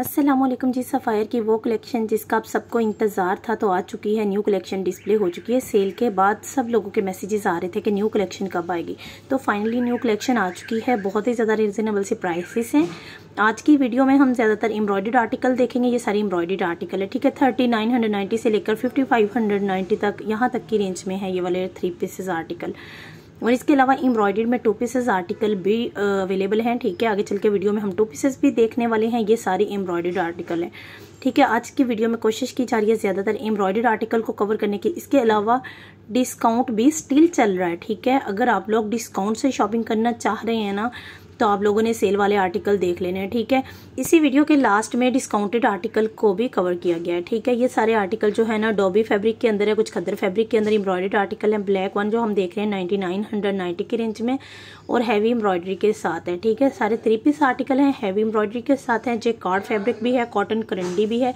असलम जी sapphire की वो collection जिसका आप सबको इंतज़ार था तो आ चुकी है न्यू कलेक्शन डिस्प्ले हो चुकी है सेल के बाद सब लोगों के मैसेजेस आ रहे थे कि न्यू कलेक्शन कब आएगी तो फाइनली न्यू कलेक्शन आ चुकी है बहुत ही ज़्यादा रिजनेबल से प्राइसेस हैं आज की वीडियो में हम ज़्यादातर एम्ब्रॉयड आर्टिकल देखेंगे ये सारी एम्ब्रॉयड आर्टिकल है ठीक है थर्टी नाइन हंड्रेड नाइनटी से लेकर फिफ्टी फाइव हंड्रेड नाइन्टी तक यहाँ तक की रेंज में है ये वाले थ्री पीसेज आर्टिकल और इसके अलावा एम्ब्रॉयडेड में टू पीसेज आर्टिकल भी अवेलेबल हैं ठीक है आगे चल के वीडियो में हम टू पीसेज भी देखने वाले हैं ये सारे एम्ब्रॉयडेड आर्टिकल हैं ठीक है आज की वीडियो में कोशिश की जा रही है ज़्यादातर एम्ब्रॉयडेड आर्टिकल को कवर करने की इसके अलावा डिस्काउंट भी स्टिल चल रहा है ठीक है अगर आप लोग डिस्काउंट से शॉपिंग करना चाह रहे हैं ना तो आप लोगों ने सेल वाले आर्टिकल देख लेने हैं ठीक है इसी वीडियो के लास्ट में डिस्काउंटेड आर्टिकल को भी कवर किया गया है ठीक है ये सारे आर्टिकल जो है ना डोबी फैब्रिक के अंदर है कुछ खदर फैब्रिक के अंदर एम्ब्रॉयडेड आर्टिकल है ब्लैक वन जो हम देख रहे हैं नाइन्टी नाइन हंड्रेड नाइन्टी के रेंज में और हैवी एम्ब्रॉयडरी के साथ है ठीक है सारे three piece article heavy embroidery के साथ हैं जे कार्ड फैब्रिक भी है कॉटन करंडी भी है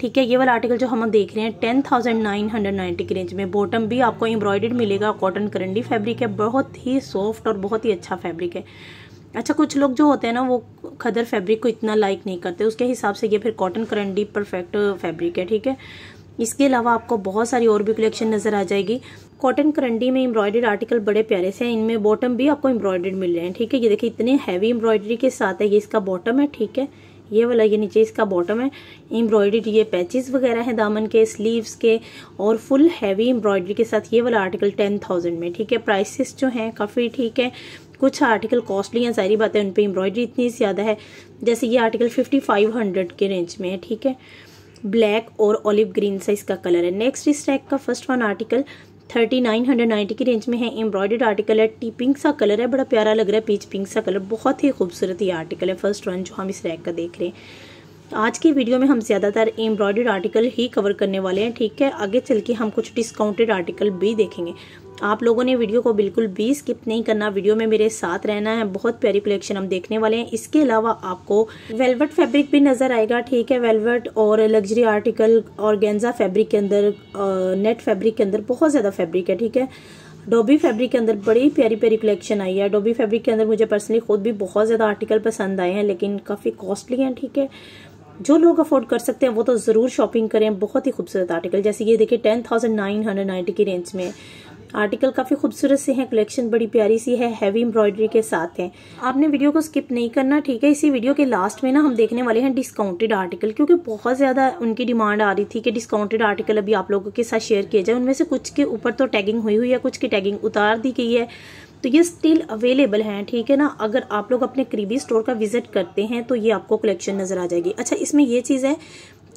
ठीक है ये वाला आर्टिकल जो हम देख रहे हैं ten thousand nine hundred ninety की रेंज में बॉटम भी आपको एम्ब्रॉयडर्ड मिलेगा कॉटन करंडी फैब्रिक है बहुत ही सॉफ्ट और बहुत ही अच्छा फैब्रिक है अच्छा कुछ लोग जो होते हैं ना वो खदर फैब्रिक को इतना लाइक नहीं करते उसके हिसाब से ये फिर कॉटन करंडी परफेक्ट फैब्रिक है ठीक है इसके अलावा आपको बहुत सारी और भी कलेक्शन नज़र आ जाएगी कॉटन करंडी में एम्ब्रॉयडर्ड आर्टिकल बड़े प्यारे से हैं इनमें बॉटम भी आपको एम्ब्रॉयडर्ड मिल रहे हैं ठीक है ये देखिए इतने हैवी एम्ब्रॉयडरी के साथ है ये इसका बॉटम है ठीक है ये वाला ये नीचे इसका बॉटम है एम्ब्रॉयडरी ये पैचेस वगैरह है दामन के स्लीव्स के और फुल हैवी एम्ब्रॉयडरी के साथ ये वाला आर्टिकल टेन थाउजेंड में ठीक है प्राइसेस जो हैं काफ़ी ठीक है कुछ आर्टिकल कॉस्टली हैं सारी बातें उन पर एम्ब्रॉयडरी इतनी ज़्यादा है जैसे ये आर्टिकल फिफ्टी फाइव हंड्रेड के रेंज में है ठीक है ब्लैक और ऑलिव ग्रीन सा इसका कलर है नेक्स्ट इस टैग का first one article thirty nine hundred ninety की रेंज में है एम्ब्रॉयडर्ड आर्टिकल है टी पिंक सा कलर है बड़ा प्यारा लग रहा है पीच पिंक सा कलर बहुत ही खूबसूरत ये आर्टिकल है फर्स्ट रन जो हम इस रैक का देख रहे हैं आज की वीडियो में हम ज़्यादातर एम्ब्रॉयडर्ड आर्टिकल ही कवर करने वाले हैं ठीक है आगे चल के हम कुछ डिस्काउंटेड आर्टिकल भी देखेंगे आप लोगों ने वीडियो को बिल्कुल भी स्किप नहीं करना वीडियो में मेरे साथ रहना है बहुत प्यारी कलेक्शन हम देखने वाले हैं इसके अलावा आपको वेलवेट फैब्रिक भी नज़र आएगा ठीक है वेलवेट और लग्जरी आर्टिकल और गेंजा फैब्रिक के अंदर नेट फैब्रिक के अंदर बहुत ज़्यादा फैब्रिक है ठीक है डोबी फैब्रिक के अंदर बड़ी प्यारी प्यारी कलेक्शन आई है डोबी फैब्रिक के अंदर मुझे पर्सनली खुद भी बहुत ज़्यादा आर्टिकल पसंद आए हैं लेकिन काफ़ी कॉस्टली हैं ठीक है जो लोग अफोर्ड कर सकते हैं वो तो ज़रूर शॉपिंग करें बहुत ही खूबसूरत आर्टिकल जैसे ये देखिए ten thousand nine hundred ninety की रेंज में आर्टिकल काफ़ी खूबसूरत से हैं कलेक्शन बड़ी प्यारी सी है हैवी एम्ब्रॉयडरी के साथ हैं आपने वीडियो को स्किप नहीं करना ठीक है इसी वीडियो के लास्ट में ना हम देखने वाले हैं डिस्काउंटेड आर्टिकल क्योंकि बहुत ज़्यादा उनकी डिमांड आ रही थी कि डिस्काउंटेड आर्टिकल अभी आप लोगों के साथ शेयर किए जाए उनमें से कुछ के ऊपर तो टैगिंग हुई हुई है कुछ की टैगिंग उतार दी गई है तो ये स्टिल अवेलेबल हैं ठीक है ना अगर आप लोग अपने करीबी स्टोर का विजिट करते हैं तो ये आपको कलेक्शन नज़र आ जाएगी अच्छा इसमें ये चीज़ है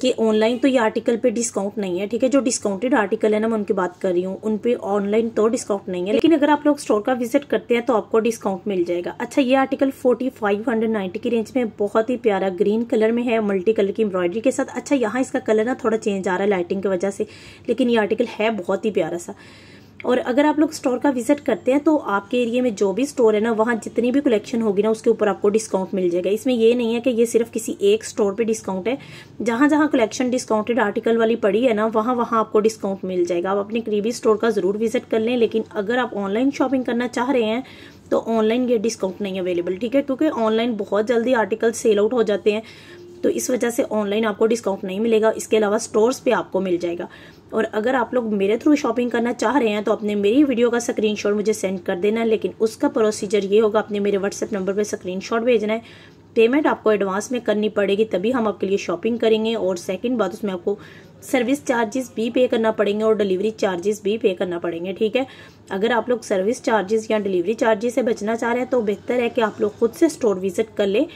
कि ऑनलाइन तो ये आर्टिकल पे डिस्काउंट नहीं है ठीक है जो डिस्काउंटेड आर्टिकल है ना मैं उनकी बात कर रही हूँ उन पे ऑनलाइन तो डिस्काउंट नहीं है लेकिन अगर आप लोग स्टोर का विजिट करते हैं तो आपको डिस्काउंट मिल जाएगा अच्छा ये article forty five hundred ninety की रेंज में बहुत ही प्यारा ग्रीन कलर में है मल्टी कलर की एम्ब्रॉयडरी के साथ अच्छा यहाँ इसका कलर ना थोड़ा चेंज आ रहा है लाइटिंग की वजह से लेकिन ये आर्टिकल है बहुत ही प्यारा सा और अगर आप लोग स्टोर का विजिट करते हैं तो आपके एरिया में जो भी स्टोर है ना वहाँ जितनी भी कलेक्शन होगी ना उसके ऊपर आपको डिस्काउंट मिल जाएगा इसमें ये नहीं है कि ये सिर्फ किसी एक स्टोर पे डिस्काउंट है जहाँ जहाँ कलेक्शन डिस्काउंटेड आर्टिकल वाली पड़ी है ना वहाँ वहाँ आपको डिस्काउंट मिल जाएगा आप अपने करीबी स्टोर का ज़रूर विजिट कर लें लेकिन अगर आप ऑनलाइन शॉपिंग करना चाह रहे हैं तो ऑनलाइन ये डिस्काउंट नहीं अवेलेबल ठीक है क्योंकि ऑनलाइन बहुत जल्दी आर्टिकल सेल आउट हो जाते हैं तो इस वजह से ऑनलाइन आपको डिस्काउंट नहीं मिलेगा इसके अलावा स्टोर्स पे आपको मिल जाएगा और अगर आप लोग मेरे थ्रू शॉपिंग करना चाह रहे हैं तो अपने मेरी वीडियो का स्क्रीनशॉट मुझे सेंड कर देना लेकिन उसका प्रोसीजर ये होगा अपने मेरे व्हाट्सएप नंबर पर स्क्रीन भेजना है पेमेंट आपको एडवांस में करनी पड़ेगी तभी हम आपके लिए शॉपिंग करेंगे और सेकेंड बात उसमें आपको सर्विस चार्जेस भी पे करना पड़ेंगे और डिलीवरी चार्जेस भी पे करना पड़ेंगे ठीक है अगर आप लोग सर्विस चार्जेस या डिलीवरी चार्जेस से बचना चाह रहे हैं तो बेहतर है कि आप लोग खुद से स्टोर विजिट कर लें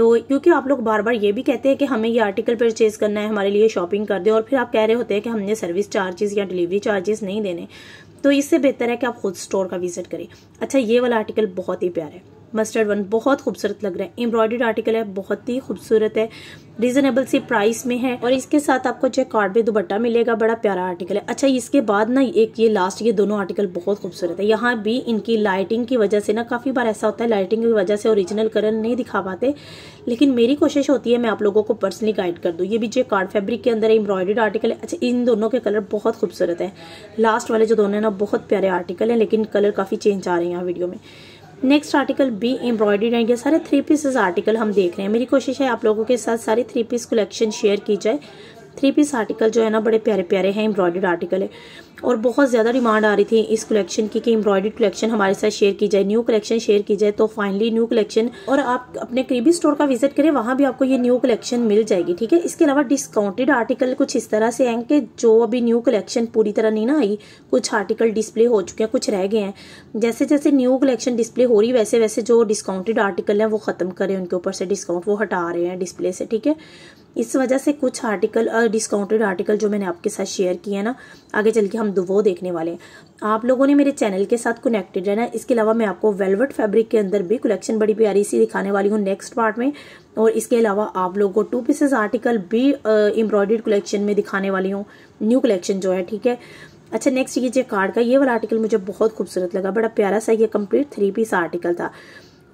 तो क्योंकि आप लोग बार बार ये भी कहते हैं कि हमें ये आर्टिकल परचेज करना है हमारे लिए शॉपिंग कर दे और फिर आप कह रहे होते हैं कि हमने सर्विस चार्जेस या डिलीवरी चार्जेस नहीं देने तो इससे बेहतर है कि आप खुद स्टोर का विजिट करें अच्छा ये वाला आर्टिकल बहुत ही प्यारा है मस्टर्ड वन बहुत खूबसूरत लग रहा है एम्ब्रॉयडर्ड आर्टिकल है बहुत ही खूबसूरत है रीजनेबल सी प्राइस में है और इसके साथ आपको जो कार्ड पे दुपट्टा मिलेगा बड़ा प्यारा आर्टिकल है अच्छा इसके बाद ना एक ये लास्ट ये दोनों आर्टिकल बहुत खूबसूरत है यहाँ भी इनकी लाइटिंग की वजह से ना काफ़ी बार ऐसा होता है लाइटिंग की वजह से ओरिजिनल कलर नहीं दिखा पाते लेकिन मेरी कोशिश होती है मैं आप लोगों को पर्सनली गाइड कर दू ये भी जो कार्ड फेब्रिक के अंदर एम्ब्रॉयडर्ड आर्टिकल है अच्छा इन दोनों के कलर बहुत खूबसूरत है लास्ट वाले जो दोनों ना बहुत प्यारे आर्टिकल है लेकिन कलर काफ़ी चेंज आ रहे हैं यहाँ वीडियो में नेक्स्ट आर्टिकल बी एम्ब्रॉयडरी रहेंगे सारे थ्री पीसेस आर्टिकल हम देख रहे हैं मेरी कोशिश है आप लोगों के साथ सारी थ्री पीस कलेक्शन शेयर की जाए थ्री पीस आर्टिकल जो है ना बड़े प्यारे प्यारे हैं एम्ब्रॉयडर्ड आर्टिकल है और बहुत ज़्यादा डिमांड आ रही थी इस कलेक्शन की कि एम्ब्रॉयडर्ड कलेक्शन हमारे साथ शेयर की जाए न्यू कलेक्शन शेयर की जाए तो फाइनली न्यू कलेक्शन और आप अपने करीबी स्टोर का विजिट करें वहाँ भी आपको ये न्यू कलेक्शन मिल जाएगी ठीक है इसके अलावा डिस्काउंटेड आर्टिकल कुछ इस तरह से हैं कि जो अभी न्यू कलेक्शन पूरी तरह नहीं ना आई कुछ आर्टिकल डिस्प्ले हो चुके हैं कुछ रह गए हैं जैसे जैसे न्यू कलेक्शन डिस्प्ले हो रही वैसे वैसे जो डिस्काउंटेड आर्टिकल हैं वो ख़त्म करें उनके ऊपर से डिस्काउंट वो हटा रहे हैं डिस्प्ले से ठीक है इस वजह से कुछ आर्टिकल और डिस्काउंटेड आर्टिकल जो मैंने आपके साथ शेयर किए हैं ना आगे चल के हम वो देखने वाले हैं आप लोगों ने मेरे चैनल के साथ कनेक्टेड रहना इसके अलावा मैं आपको वेलवेट फैब्रिक के अंदर भी कलेक्शन बड़ी प्यारी सी दिखाने वाली हूँ नेक्स्ट पार्ट में और इसके अलावा आप लोगों को टू पीसेज आर्टिकल भी एम्ब्रॉयड कलेक्शन में दिखाने वाली हूँ न्यू कलेक्शन जो है ठीक है अच्छा नेक्स्ट ये जो कार्ड का ये वाला आर्टिकल मुझे बहुत खूबसूरत लगा बड़ा प्यारा सा ये कम्प्लीट थ्री पीस आर्टिकल था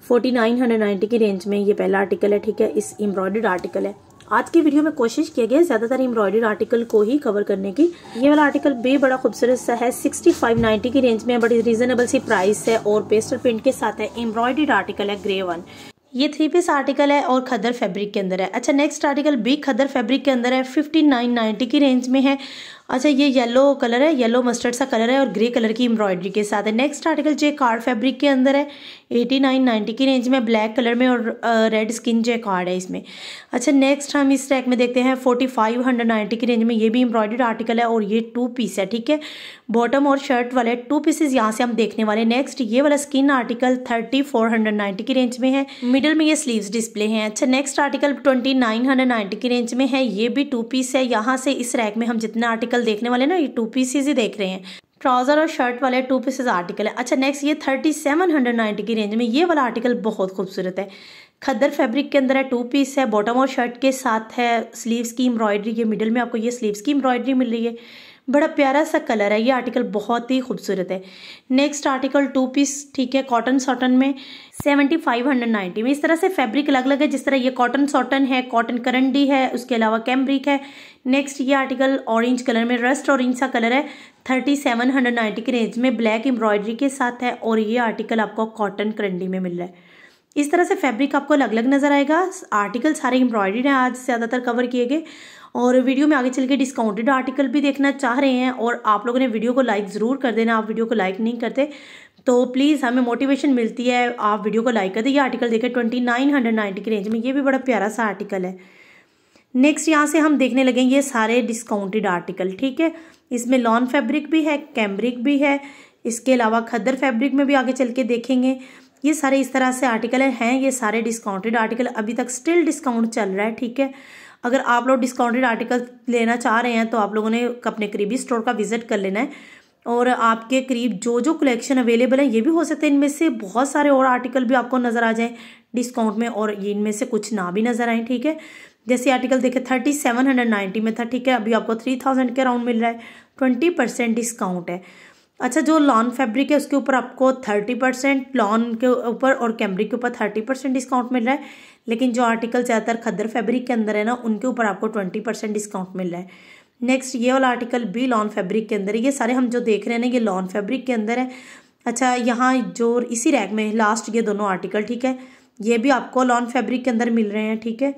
फोर्टी नाइन हंड्रेड नाइनटी की रेंज में ये पहला आर्टिकल है ठीक है इस एम्ब्रॉयडर्ड आर्टिकल है आज की वीडियो में कोशिश किया गया ज़्यादातर एम्ब्रॉयडरी आर्टिकल को ही कवर करने की ये वाला आर्टिकल भी बड़ा खूबसूरत सा है सिक्सटी फाइव नाइन्टी की रेंज में बड़ी रीजनेबल सी प्राइस है और पेस्टल प्रिंट के साथ है एम्ब्रॉयडर्ड आर्टिकल है ग्रे वन ये थ्री पीस आर्टिकल है और खदर फैब्रिक के अंदर है अच्छा नेक्स्ट आर्टिकल भी खदर फैब्रिक के अंदर है फिफ्टी नाइन नाइनटी की रेंज में है अच्छा ये येलो कलर है येलो मस्टर्ड सा कलर है और ग्रे कलर की एम्ब्रॉयडरी के साथ है नेक्स्ट आर्टिकल जो कार्ड फैब्रिक के अंदर है एटी नाइन नाइन्टी की रेंज में ब्लैक कलर में और रेड स्किन जो कार्ड है इसमें अच्छा नेक्स्ट हम इस रैक में देखते हैं फोर्टी फाइव हंड्रेड नाइन्टी की रेंज में ये भी एम्ब्रॉयडर्ड आर्टिकल है और ये टू पीस है ठीक है बॉटम और शर्ट वाले टू पीसेज यहाँ से हम देखने वाले नेक्स्ट ये वाला skin article thirty four hundred ninety की रेंज में है मिडल में ये स्लीव डिस्प्ले है अच्छा next article twenty nine hundred ninety की रेंज में है ये भी टू पीस है यहाँ से इस रैक में हम जितना आर्टिकल आर्टिकल देखने वाले ना ये टू पीसीज ही देख रहे हैं ट्राउज़र और शर्ट वाले टू पीसेज आर्टिकल है अच्छा नेक्स्ट ये थर्टी सेवन हंड्रेड नाइन्टी की रेंज में ये वाला आर्टिकल बहुत खूबसूरत है खद्दर फैब्रिक के अंदर है टू पीस है बॉटम और शर्ट के साथ है स्लीव्स की एम्ब्रॉयडरी ये मिडिल में आपको ये स्लीव्स की एम्ब्रॉयडरी मिल रही है बड़ा प्यारा सा कलर है ये आर्टिकल बहुत ही खूबसूरत है नेक्स्ट आर्टिकल टू पीस ठीक है कॉटन सॉटन में सेवेंटी फाइव हंड्रेड नाइन्टी में इस तरह से फैब्रिक अलग अलग है जिस तरह ये कॉटन सॉटन है कॉटन करंडी है उसके अलावा कैम्ब्रिक है नेक्स्ट ये आर्टिकल ऑरेंज कलर में रस्ट ऑरेंज सा कलर है थर्टी सेवन हंड्रेड नाइन्टी की रेंज में ब्लैक एम्ब्रॉयडरी के साथ है और ये आर्टिकल आपको कॉटन करंडी में मिल रहा है इस तरह से फैब्रिक आपको अलग अलग नज़र आएगा आर्टिकल सारे एम्ब्रॉयडरी हैं आज ज़्यादातर कवर किए गए और वीडियो में आगे चल के डिस्काउंटेड आर्टिकल भी देखना चाह रहे हैं और आप लोगों ने वीडियो को लाइक ज़रूर कर देना आप वीडियो को लाइक नहीं करते तो प्लीज़ हमें मोटिवेशन मिलती है आप वीडियो को लाइक कर दे ये आर्टिकल देखें ट्वेंटी नाइन हंड्रेड नाइन्टी की रेंज में ये भी बड़ा प्यारा सा आर्टिकल है नेक्स्ट यहाँ से हम देखने लगे ये सारे डिस्काउंटेड आर्टिकल ठीक है इसमें लॉन फैब्रिक भी है कैम्ब्रिक भी है इसके अलावा खद्दर फैब्रिक में भी आगे चल के देखेंगे ये सारे इस तरह से आर्टिकल हैं ये सारे डिस्काउंटेड आर्टिकल अभी तक स्टिल डिस्काउंट चल रहा है ठीक है अगर आप लोग डिस्काउंटेड आर्टिकल लेना चाह रहे हैं तो आप लोगों ने अपने करीबी स्टोर का विजिट कर लेना है और आपके करीब जो जो कलेक्शन अवेलेबल है ये भी हो सकते हैं इनमें से बहुत सारे और आर्टिकल भी आपको नज़र आ जाएं डिस्काउंट में और ये इनमें से कुछ ना भी नज़र आए ठीक है जैसे आर्टिकल देखे थर्टी सेवन हंड्रेड नाइन्टी में था ठीक है अभी आपको थ्री थाउजेंड के अराउंड मिल रहा है ट्वेंटी परसेंट डिस्काउंट है अच्छा जो लॉन फैब्रिक है उसके ऊपर आपको थर्टी परसेंट लॉन के ऊपर और कैमरिक के ऊपर थर्टी परसेंट डिस्काउंट मिल रहा है लेकिन जो आर्टिकल ज़्यादातर खद्दर फैब्रिक के अंदर है ना उनके ऊपर आपको ट्वेंटी परसेंट डिस्काउंट मिल रहा है नेक्स्ट ये वाला आर्टिकल भी लॉन फैब्रिक के अंदर है ये सारे हम जो देख रहे हैं ना ये लॉन फैब्रिक के अंदर है अच्छा यहाँ जो इसी रैक में लास्ट ये दोनों आर्टिकल ठीक है ये भी आपको लॉन फैब्रिक के अंदर मिल रहे हैं ठीक है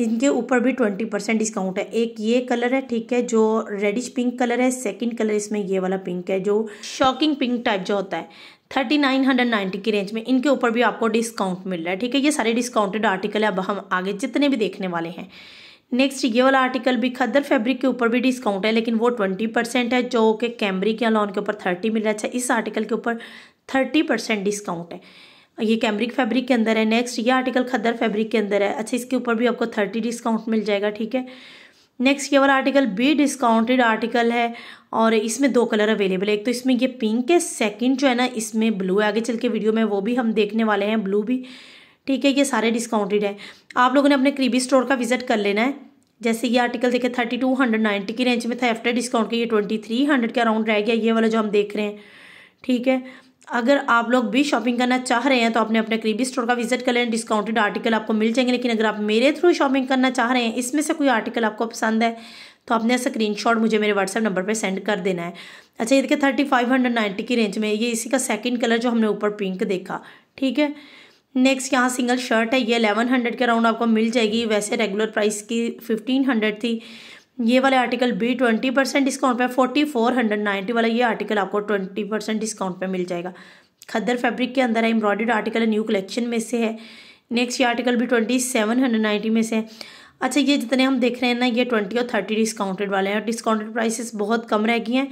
इनके ऊपर भी ट्वेंटी परसेंट डिस्काउंट है एक ये कलर है ठीक है जो रेडिश पिंक कलर है सेकंड कलर इसमें ये वाला पिंक है जो शॉकिंग पिंक टाइप जो होता है थर्टी नाइन हंड्रेड नाइन्टी की रेंज में इनके ऊपर भी आपको डिस्काउंट मिल रहा है ठीक है ये सारे डिस्काउंटेड आर्टिकल है अब हम आगे जितने भी देखने वाले हैं नेक्स्ट ये वाला आर्टिकल भी खद्दर फैब्रिक के ऊपर भी डिस्काउंट है लेकिन वो ट्वेंटी परसेंट है जो कि कैमरी के अलाउन के ऊपर थर्टी मिल रहा है अच्छा इस आर्टिकल के ऊपर थर्टी परसेंट डिस्काउंट है ये कैमरिक फैब्रिक के अंदर है नेक्स्ट ये आर्टिकल खद्दर फैब्रिक के अंदर है अच्छा इसके ऊपर भी आपको थर्टी डिस्काउंट मिल जाएगा ठीक है नेक्स्ट ये वाला आर्टिकल बी डिस्काउंटेड आर्टिकल है और इसमें दो कलर अवेलेबल है एक तो इसमें ये पिंक है सेकंड जो है ना इसमें ब्लू है आगे चल के वीडियो में वो भी हम देखने वाले हैं ब्लू भी ठीक है ये सारे डिस्काउंटेड है आप लोगों ने अपने करीबी स्टोर का विजिट कर लेना है जैसे ये आर्टिकल देखे थर्टी टू हंड्रेड नाइन्टी की रेंज में था एफ्टर डिस्काउंट के ये ट्वेंटी थ्री हंड्रेड के अराउंड रह गया ये वाला जो हम देख रहे हैं ठीक है अगर आप लोग भी शॉपिंग करना चाह रहे हैं तो आपने अपने करीबी स्टोर का विजिट कर लें डिस्काउंटेड आर्टिकल आपको मिल जाएंगे लेकिन अगर आप मेरे थ्रू शॉपिंग करना चाह रहे हैं इसमें से कोई आर्टिकल आपको पसंद है तो आपने शॉट मुझे मेरे व्हाट्सएप नंबर पर सेंड कर देना है अच्छा ये देखिए थर्टी फाइव हंड्रेड नाइन्टी की रेंज में ये इसी का सेकेंड कलर जो हमने ऊपर पिंक देखा ठीक है नेक्स्ट यहाँ सिंगल शर्ट है ये एलेवन हंड्रेड के अराउंड आपको मिल जाएगी वैसे रेगुलर प्राइस की फिफ्टीन हंड्रेड थी ये वाला आर्टिकल बी ट्वेंटी परसेंट डिस्काउंट पे फोर्टी फोर हंड्रेड नाइन्टी वाला ये आर्टिकल आपको ट्वेंटी परसेंट डिस्काउंट पे मिल जाएगा खद्दर फैब्रिक के अंदर है एम्ब्रॉयड आर्टिकल न्यू कलेक्शन में से है नेक्स्ट ये आर्टिकल भी ट्वेंटी सेवन हंड्रेड नाइन्टी में से है अच्छा ये जितने हम देख रहे हैं ना ये ट्वेंटी और थर्टी डिस्काउंटेड वाले हैं डिस्काउंटेड प्राइसेस बहुत कम रह गई हैं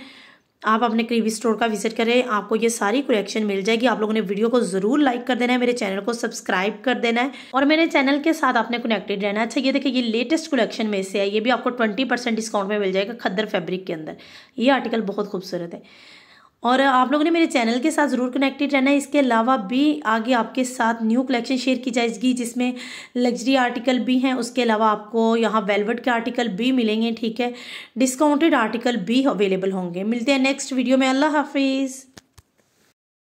आप अपने क्रीवी स्टोर का विजिट करें आपको ये सारी कलेक्शन मिल जाएगी आप लोगों ने वीडियो को जरूर लाइक कर देना है मेरे चैनल को सब्सक्राइब कर देना है और मेरे चैनल के साथ आपने कनेक्टेड रहना है अच्छा ये देखिए ये लेटेस्ट कलेक्शन में से है ये भी आपको ट्वेंटी परसेंट डिस्काउंट में मिल जाएगा खद्दर फैब्रिक के अंदर ये आर्टिकल बहुत खूबसूरत है और आप लोगों ने मेरे चैनल के साथ ज़रूर कनेक्टेड रहना है इसके अलावा भी आगे आपके साथ न्यू कलेक्शन शेयर की जाएगी जिसमें लग्जरी आर्टिकल भी हैं उसके अलावा आपको यहाँ वेलवेट के आर्टिकल भी मिलेंगे ठीक है डिस्काउंटेड आर्टिकल भी अवेलेबल होंगे मिलते हैं नेक्स्ट वीडियो में अल्लाह हाफिज़